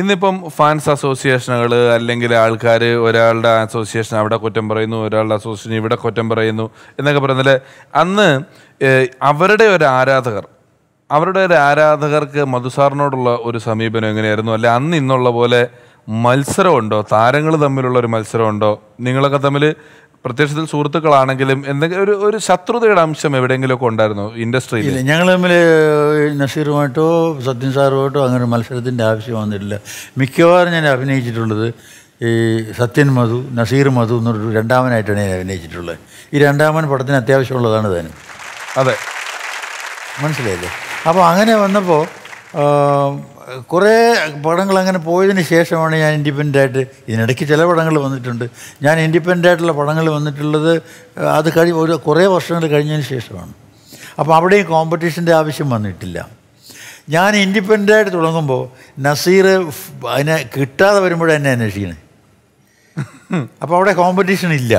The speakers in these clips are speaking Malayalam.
ഇന്നിപ്പം ഫാൻസ് അസോസിയേഷനുകൾ അല്ലെങ്കിൽ ആൾക്കാർ ഒരാളുടെ അസോസിയേഷൻ അവിടെ കുറ്റം പറയുന്നു ഒരാളുടെ അസോസിയേഷൻ ഇവിടെ കുറ്റം പറയുന്നു എന്നൊക്കെ പറയുന്നില്ല അന്ന് അവരുടെ ഒരു ആരാധകർ അവരുടെ ഒരു ആരാധകർക്ക് മധുസാറിനോടുള്ള ഒരു സമീപനം എങ്ങനെയായിരുന്നു അല്ലെ അന്ന് ഇന്നുള്ള പോലെ മത്സരമുണ്ടോ താരങ്ങൾ തമ്മിലുള്ള ഒരു മത്സരമുണ്ടോ നിങ്ങളൊക്കെ തമ്മിൽ പ്രത്യക്ഷത്തിൽ സുഹൃത്തുക്കളാണെങ്കിലും എന്തെങ്കിലും ഒരു ഒരു ശത്രുതയുടെ അംശം എവിടെയെങ്കിലുമൊക്കെ ഉണ്ടായിരുന്നു ഇൻഡസ്ട്രിയിൽ ഞങ്ങൾ തമ്മിൽ നസീറുമായിട്ടോ സത്യൻ സാറുമായിട്ടോ അങ്ങനെ മത്സരത്തിൻ്റെ ആവശ്യം വന്നിട്ടില്ല മിക്കവാറും ഞാൻ അഭിനയിച്ചിട്ടുള്ളത് ഈ സത്യൻ മധു നസീർ മധു എന്നൊരു രണ്ടാമനായിട്ടാണ് ഞാൻ അഭിനയിച്ചിട്ടുള്ളത് ഈ രണ്ടാമൻ പടത്തിന് അത്യാവശ്യമുള്ളതാണ് താനും അതെ മനസ്സിലായില്ലേ അപ്പോൾ അങ്ങനെ വന്നപ്പോൾ കുറേ പടങ്ങൾ അങ്ങനെ പോയതിന് ശേഷമാണ് ഞാൻ ഇൻഡിപെൻഡൻ്റ് ആയിട്ട് ഇതിനിടയ്ക്ക് ചില പടങ്ങൾ വന്നിട്ടുണ്ട് ഞാൻ ഇൻഡിപെൻഡൻ്റ് ആയിട്ടുള്ള പടങ്ങൾ വന്നിട്ടുള്ളത് അത് കഴി ഒരു കുറേ വർഷങ്ങൾ കഴിഞ്ഞതിന് ശേഷമാണ് അപ്പോൾ അവിടെയും കോമ്പറ്റീഷൻ്റെ ആവശ്യം വന്നിട്ടില്ല ഞാൻ ഇൻഡിപെൻഡൻ്റ് ആയിട്ട് തുടങ്ങുമ്പോൾ നസീർ അതിനെ കിട്ടാതെ വരുമ്പോഴേ എന്നെ അന്വേഷിക്കണേ അപ്പോൾ അവിടെ കോമ്പറ്റീഷൻ ഇല്ല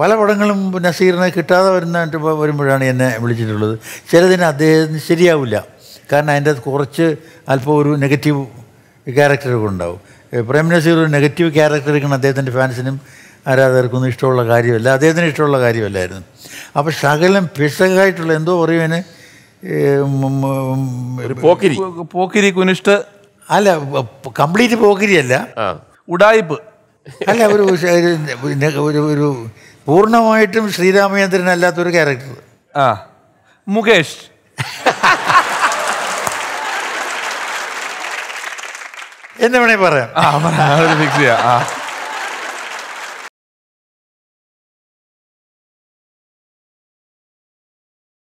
പല പടങ്ങളും നസീറിനെ കിട്ടാതെ വരുന്ന വരുമ്പോഴാണ് എന്നെ വിളിച്ചിട്ടുള്ളത് ചിലതിന് അദ്ദേഹത്തിന് ശരിയാവില്ല കാരണം അതിൻ്റെ അകത്ത് കുറച്ച് അല്പം ഒരു നെഗറ്റീവ് ക്യാരക്ടറൊക്കെ ഉണ്ടാവും പ്രേം നസീർ ഒരു നെഗറ്റീവ് ഇരിക്കുന്ന അദ്ദേഹത്തിൻ്റെ ഫാൻസിനും ആരാധകർക്കൊന്നും ഇഷ്ടമുള്ള കാര്യമല്ല അദ്ദേഹത്തിന് ഇഷ്ടമുള്ള കാര്യമല്ലായിരുന്നു അപ്പോൾ ശകലം പിശകായിട്ടുള്ള എന്തോ പറയുവാന് പോക്കിരി പോക്കിരി കുനിഷ്ട അല്ല കംപ്ലീറ്റ് പോക്കിരിയല്ല ഉടായ്പ് അല്ല ഒരു ഒരു ഒരു പൂർണ്ണമായിട്ടും ശ്രീരാമചന്ദ്രൻ അല്ലാത്തൊരു ക്യാരക്ടർ ആ മുകേഷ് എന്ന് വേണേ പറയാം ഫിക്സ് ചെയ്യാം